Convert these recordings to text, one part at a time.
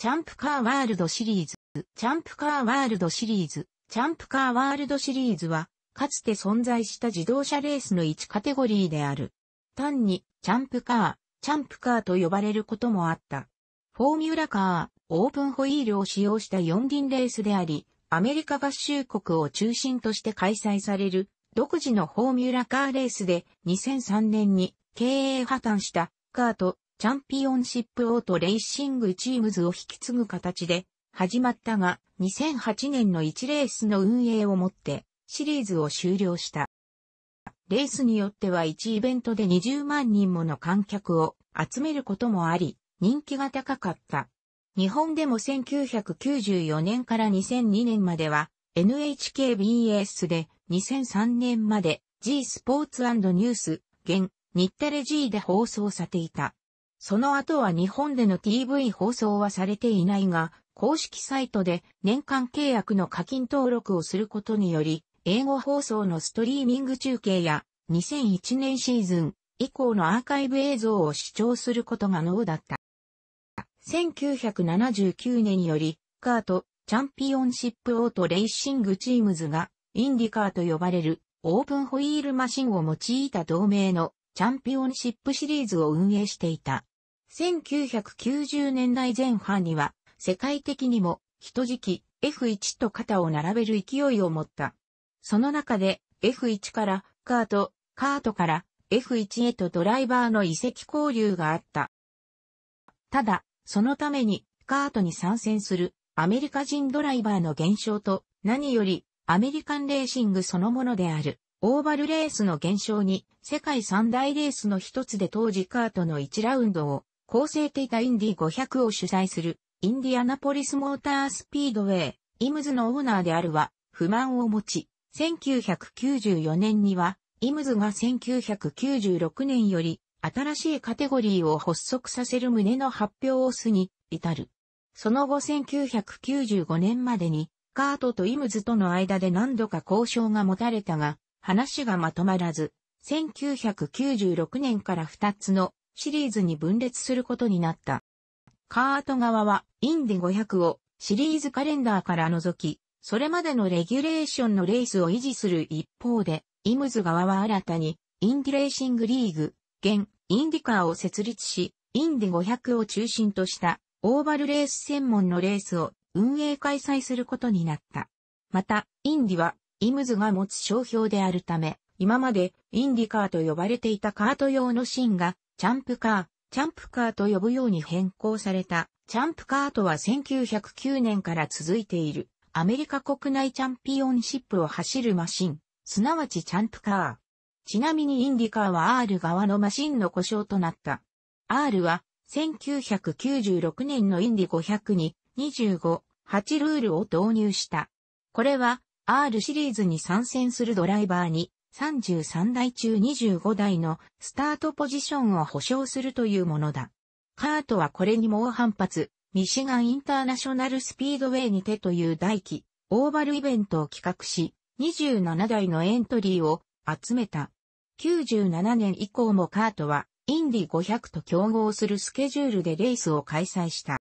チャンプカーワールドシリーズ、チャンプカーワールドシリーズ、チャンプカーワールドシリーズは、かつて存在した自動車レースの1カテゴリーである。単に、チャンプカー、チャンプカーと呼ばれることもあった。フォーミュラカー、オープンホイールを使用した四輪レースであり、アメリカ合衆国を中心として開催される、独自のフォーミュラカーレースで、2003年に経営破綻したカートチャンピオンシップオートレーシングチームズを引き継ぐ形で始まったが2008年の1レースの運営をもってシリーズを終了した。レースによっては1イベントで20万人もの観客を集めることもあり人気が高かった。日本でも1994年から2002年までは NHKBS で2003年まで G スポーツニュース、現、日テレ G で放送されていた。その後は日本での TV 放送はされていないが、公式サイトで年間契約の課金登録をすることにより、英語放送のストリーミング中継や2001年シーズン以降のアーカイブ映像を視聴することが能だった。1979年より、カート、チャンピオンシップオートレーシングチームズが、インディカーと呼ばれる、オープンホイールマシンを用いた同盟のチャンピオンシップシリーズを運営していた。1990年代前半には、世界的にも、一時期、F1 と肩を並べる勢いを持った。その中で、F1 から、カート、カートから、F1 へとドライバーの移籍交流があった。ただ、そのために、カートに参戦する、アメリカ人ドライバーの減少と、何より、アメリカンレーシングそのものである、オーバルレースの減少に、世界三大レースの一つで当時カートの1ラウンドを、構成的なインディ500を主催する、インディアナポリスモータースピードウェイ、イムズのオーナーであるは、不満を持ち、1994年には、イムズが1996年より、新しいカテゴリーを発足させる旨の発表をすに、至る。その後1995年までに、カートとイムズとの間で何度か交渉が持たれたが、話がまとまらず、1996年から2つのシリーズに分裂することになった。カート側はインディ500をシリーズカレンダーから除き、それまでのレギュレーションのレースを維持する一方で、イムズ側は新たにインディレーシングリーグ、現インディカーを設立し、インディ500を中心としたオーバルレース専門のレースを運営開催することになった。また、インディはイムズが持つ商標であるため、今までインディカーと呼ばれていたカート用の芯がチャンプカー、チャンプカーと呼ぶように変更された、チャンプカーとは1909年から続いている、アメリカ国内チャンピオンシップを走るマシン、すなわちチャンプカー。ちなみにインディカーは R 側のマシンの故障となった。R は1996年のインディ500に25、8ルールを導入した。これは R シリーズに参戦するドライバーに33台中25台のスタートポジションを保証するというものだ。カートはこれに猛反発、ミシガンインターナショナルスピードウェイにてという大規、オーバルイベントを企画し、27台のエントリーを集めた。97年以降もカートはインディ500と競合するスケジュールでレースを開催した。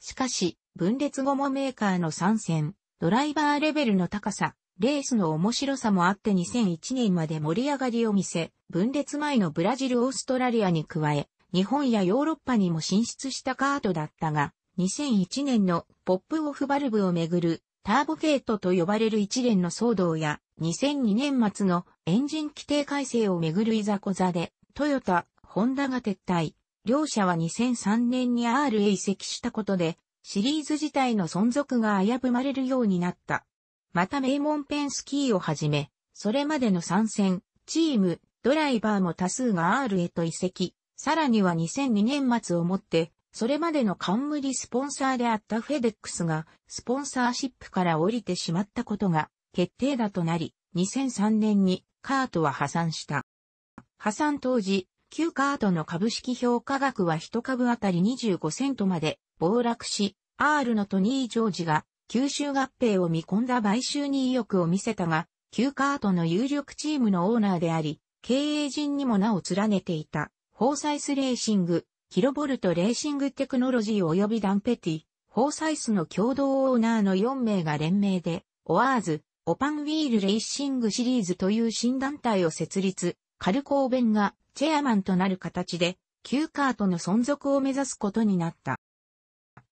しかし、分裂後もメーカーの参戦、ドライバーレベルの高さ、レースの面白さもあって2001年まで盛り上がりを見せ、分裂前のブラジル・オーストラリアに加え、日本やヨーロッパにも進出したカートだったが、2001年のポップオフバルブをめぐるターボケートと呼ばれる一連の騒動や、2002年末のエンジン規定改正をめぐるいざこざで、トヨタ、ホンダが撤退。両社は2003年に R へ移籍したことで、シリーズ自体の存続が危ぶまれるようになった。また名門ペンスキーをはじめ、それまでの参戦、チーム、ドライバーも多数が R へと移籍、さらには2002年末をもって、それまでの冠スポンサーであったフェデックスが、スポンサーシップから降りてしまったことが、決定打となり、2003年にカートは破産した。破産当時、旧カートの株式評価額は1株あたり25セントまで暴落し、R のトニー・ジョージが吸収合併を見込んだ買収に意欲を見せたが、旧カートの有力チームのオーナーであり、経営陣にも名を連ねていた、フォーサイスレーシング、キロボルトレーシングテクノロジー及びダンペティ、フォーサイスの共同オーナーの4名が連名で、オアーズ、オパンウィールレーシングシリーズという新団体を設立、カルコーベンがチェアマンとなる形で、旧カートの存続を目指すことになった。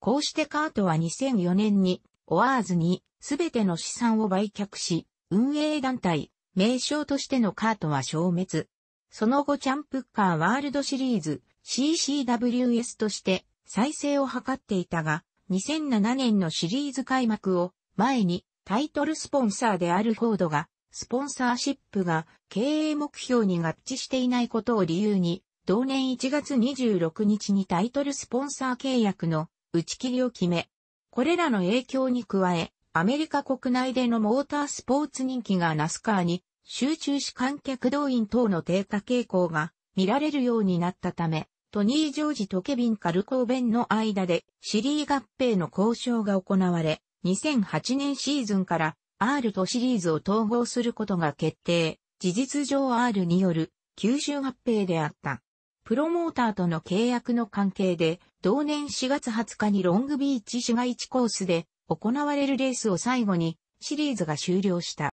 こうしてカートは2004年にオアーズにすべての資産を売却し、運営団体、名称としてのカートは消滅。その後チャンプッカーワールドシリーズ CCWS として再生を図っていたが、2007年のシリーズ開幕を前にタイトルスポンサーであるフォードが、スポンサーシップが経営目標に合致していないことを理由に、同年1月26日にタイトルスポンサー契約の打ち切りを決め、これらの影響に加え、アメリカ国内でのモータースポーツ人気がナスカーに集中し観客動員等の低下傾向が見られるようになったため、トニー・ジョージとケビン・カルコーベンの間でシリー合併の交渉が行われ、2008年シーズンから R とシリーズを統合することが決定。事実上 R による吸収合併であった。プロモーターとの契約の関係で、同年4月20日にロングビーチ市街地コースで行われるレースを最後にシリーズが終了した。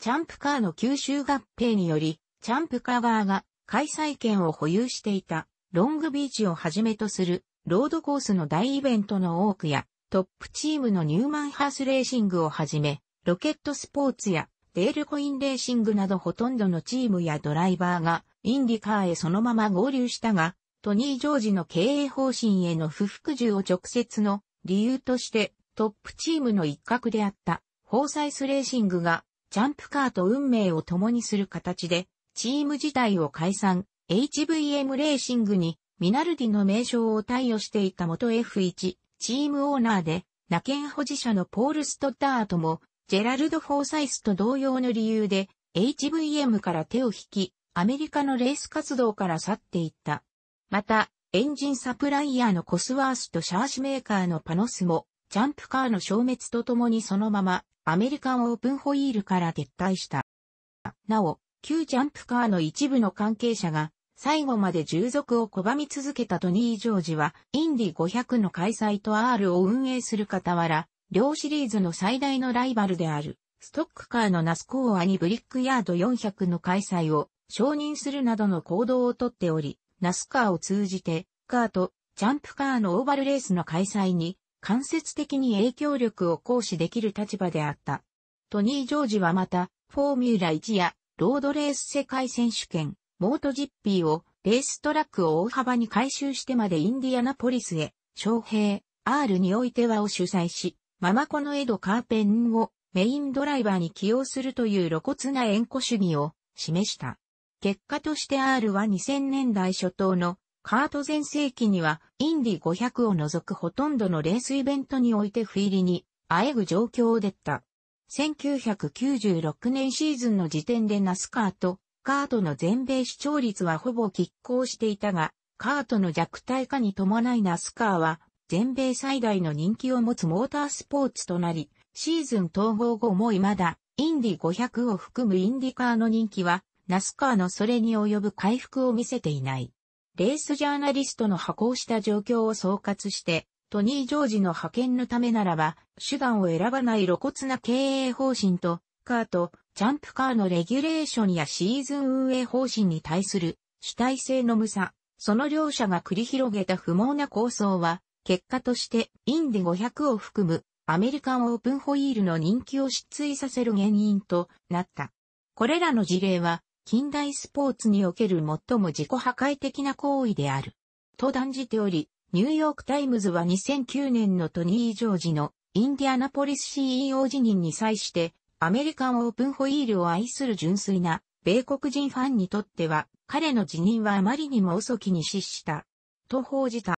チャンプカーの吸収合併により、チャンプカー側が開催権を保有していたロングビーチをはじめとするロードコースの大イベントの多くやトップチームのニューマンハースレーシングをはじめ、ロケットスポーツやデールコインレーシングなどほとんどのチームやドライバーがインディカーへそのまま合流したが、トニー・ジョージの経営方針への不服従を直接の理由としてトップチームの一角であったフォーサイスレーシングがジャンプカーと運命を共にする形でチーム自体を解散 HVM レーシングにミナルディの名称を貸与していた元 F1 チームオーナーで、ナケン保持者のポール・ストッダーともジェラルド・フォーサイスと同様の理由で HVM から手を引き、アメリカのレース活動から去っていった。また、エンジンサプライヤーのコスワースとシャーシメーカーのパノスも、ジャンプカーの消滅とともにそのまま、アメリカンオープンホイールから撤退した。なお、旧ジャンプカーの一部の関係者が、最後まで従属を拒み続けたトニー・ジョージは、インディ500の開催と R を運営する傍ら、両シリーズの最大のライバルである、ストックカーのナスコーアにブリックヤード400の開催を承認するなどの行動をとっており、ナスカーを通じて、カーとジャンプカーのオーバルレースの開催に間接的に影響力を行使できる立場であった。トニー・ジョージはまた、フォーミュラ1やロードレース世界選手権、モートジッピーをレーストラックを大幅に回収してまでインディアナポリスへ、招聘 R においてはを主催し、ママコのエド・カーペンをメインドライバーに起用するという露骨な縁故主義を示した。結果として R は2000年代初頭のカート全盛期にはインディ500を除くほとんどのレースイベントにおいて不入りにあえぐ状況を出た。1996年シーズンの時点でナスカーとカートの全米視聴率はほぼ拮抗していたが、カートの弱体化に伴いナスカーは全米最大の人気を持つモータースポーツとなり、シーズン統合後も未だ、インディ500を含むインディカーの人気は、ナスカーのそれに及ぶ回復を見せていない。レースジャーナリストの破行した状況を総括して、トニー・ジョージの派遣のためならば、手段を選ばない露骨な経営方針と、カーと、ジャンプカーのレギュレーションやシーズン運営方針に対する主体性の無さ、その両者が繰り広げた不毛な構想は、結果としてインディ500を含むアメリカンオープンホイールの人気を失墜させる原因となった。これらの事例は近代スポーツにおける最も自己破壊的な行為である。と断じており、ニューヨークタイムズは2009年のトニー・ジョージのインディアナポリス CEO 辞任に際して、アメリカンオープンホイールを愛する純粋な米国人ファンにとっては、彼の辞任はあまりにも遅きに失した。と報じた。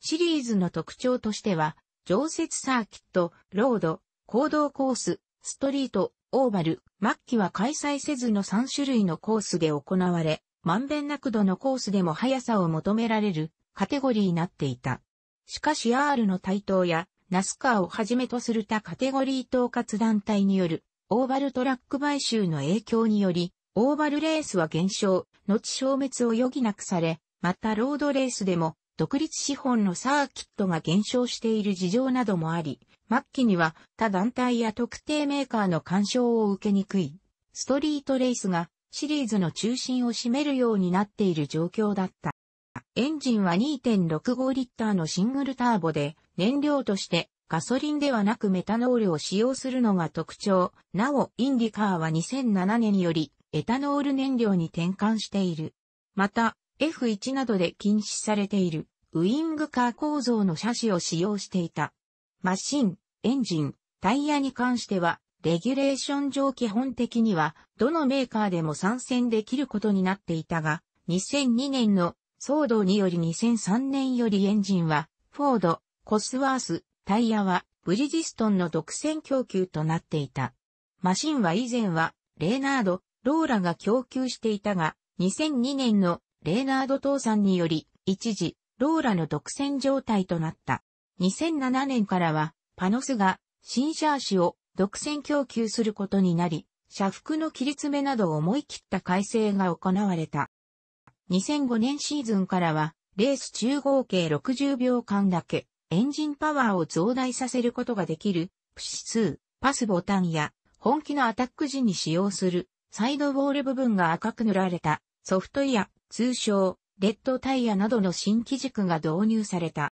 シリーズの特徴としては、常設サーキット、ロード、行動コース、ストリート、オーバル、末期は開催せずの3種類のコースで行われ、まんべんなくどのコースでも速さを求められるカテゴリーになっていた。しかし R の台頭やナスカーをはじめとする他カテゴリー統括団体によるオーバルトラック買収の影響により、オーバルレースは減少、後消滅を余儀なくされ、またロードレースでも独立資本のサーキットが減少している事情などもあり、末期には他団体や特定メーカーの干渉を受けにくい、ストリートレースがシリーズの中心を占めるようになっている状況だった。エンジンは2.65リッターのシングルターボで、燃料としてガソリンではなくメタノールを使用するのが特徴。なお、インディカーは2007年によりエタノール燃料に転換している。また、F1 などで禁止されているウイングカー構造の車種を使用していた。マシン、エンジン、タイヤに関しては、レギュレーション上基本的には、どのメーカーでも参戦できることになっていたが、2002年の騒動により2003年よりエンジンは、フォード、コスワース、タイヤは、ブリジストンの独占供給となっていた。マシンは以前は、レーナード、ローラが供給していたが、2002年のレーナード倒産により、一時、ローラの独占状態となった。2007年からは、パノスが、新シャーを独占供給することになり、社服の切り詰めなどを思い切った改正が行われた。2005年シーズンからは、レース中合計60秒間だけ、エンジンパワーを増大させることができる、プシ2、パスボタンや、本気のアタック時に使用する、サイドウォール部分が赤く塗られた、ソフトイヤ、通称、レッドタイヤなどの新機軸が導入された。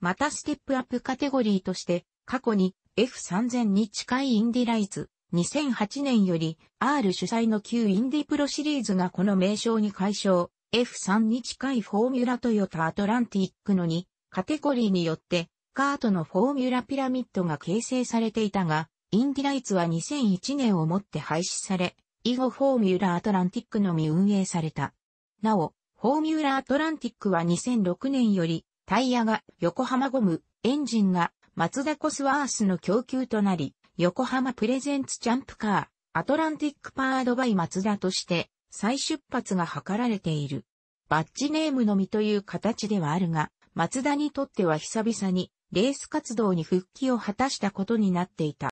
またステップアップカテゴリーとして、過去に F3000 に近いインディライズ、2008年より R 主催の旧インディプロシリーズがこの名称に解消、F3 に近いフォーミュラトヨタアトランティックの2カテゴリーによってカートのフォーミュラピラミッドが形成されていたが、インディライツは2001年をもって廃止され、以後フォーミュラアトランティックのみ運営された。なお、フォーミュラアトランティックは2006年より、タイヤが横浜ゴム、エンジンがマツダコスワースの供給となり、横浜プレゼンツチャンプカー、アトランティックパワードバイマツダとして再出発が図られている。バッジネームのみという形ではあるが、マツダにとっては久々にレース活動に復帰を果たしたことになっていた。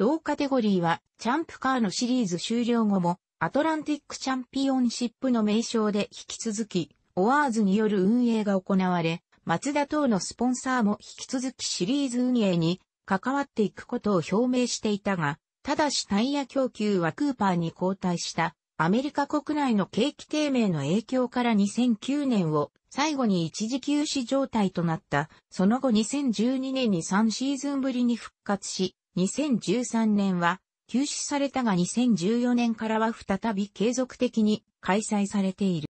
同カテゴリーは、チャンプカーのシリーズ終了後も、アトランティックチャンピオンシップの名称で引き続き、オワーズによる運営が行われ、松田等のスポンサーも引き続きシリーズ運営に関わっていくことを表明していたが、ただしタイヤ供給はクーパーに交代したアメリカ国内の景気低迷の影響から2009年を最後に一時休止状態となった。その後2012年に3シーズンぶりに復活し、2013年は休止されたが2014年からは再び継続的に開催されている。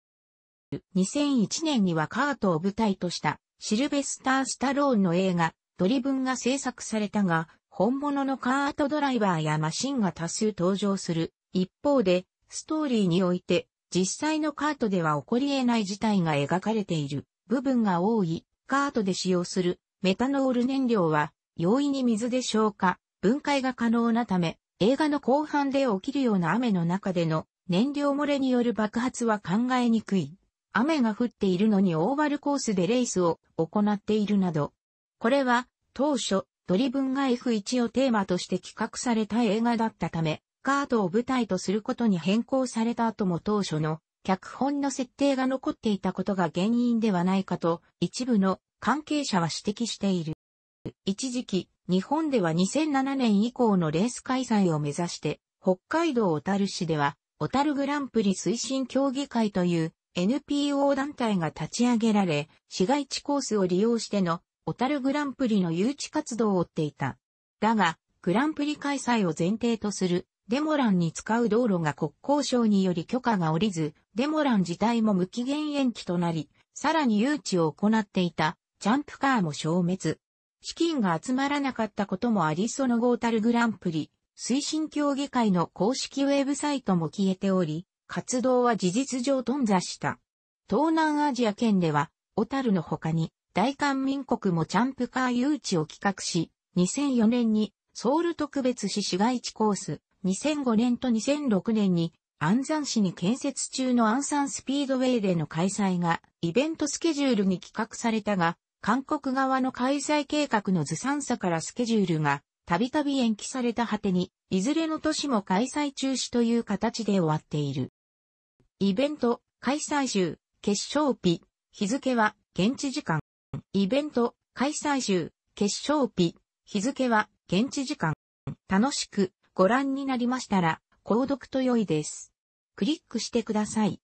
2001年にはカートを舞台としたシルベスター・スタローンの映画ドリブンが制作されたが、本物のカートドライバーやマシンが多数登場する。一方で、ストーリーにおいて、実際のカートでは起こり得ない事態が描かれている部分が多い。カートで使用するメタノール燃料は、容易に水で消化、分解が可能なため、映画の後半で起きるような雨の中での燃料漏れによる爆発は考えにくい。雨が降っているのにオーバルコースでレースを行っているなど。これは当初ドリブンが F1 をテーマとして企画された映画だったため、カートを舞台とすることに変更された後も当初の脚本の設定が残っていたことが原因ではないかと一部の関係者は指摘している。一時期、日本では2007年以降のレース開催を目指して、北海道小樽市では、小樽グランプリ推進協議会という NPO 団体が立ち上げられ、市街地コースを利用しての小樽グランプリの誘致活動を追っていた。だが、グランプリ開催を前提とするデモランに使う道路が国交省により許可が下りず、デモラン自体も無期限延期となり、さらに誘致を行っていたジャンプカーも消滅。資金が集まらなかったこともありそのゴータルグランプリ、推進協議会の公式ウェブサイトも消えており、活動は事実上頓挫した。東南アジア圏では、小樽の他に、大韓民国もチャンプカー誘致を企画し、2004年にソウル特別市市街地コース、2005年と2006年に安山市に建設中の安山スピードウェイでの開催がイベントスケジュールに企画されたが、韓国側の開催計画のずさんさからスケジュールがたびたび延期された果てに、いずれの年も開催中止という形で終わっている。イベント、開催週、決勝日、日付は現地時間。イベント、開催週、決勝日、日付は現地時間。楽しくご覧になりましたら、購読と良いです。クリックしてください。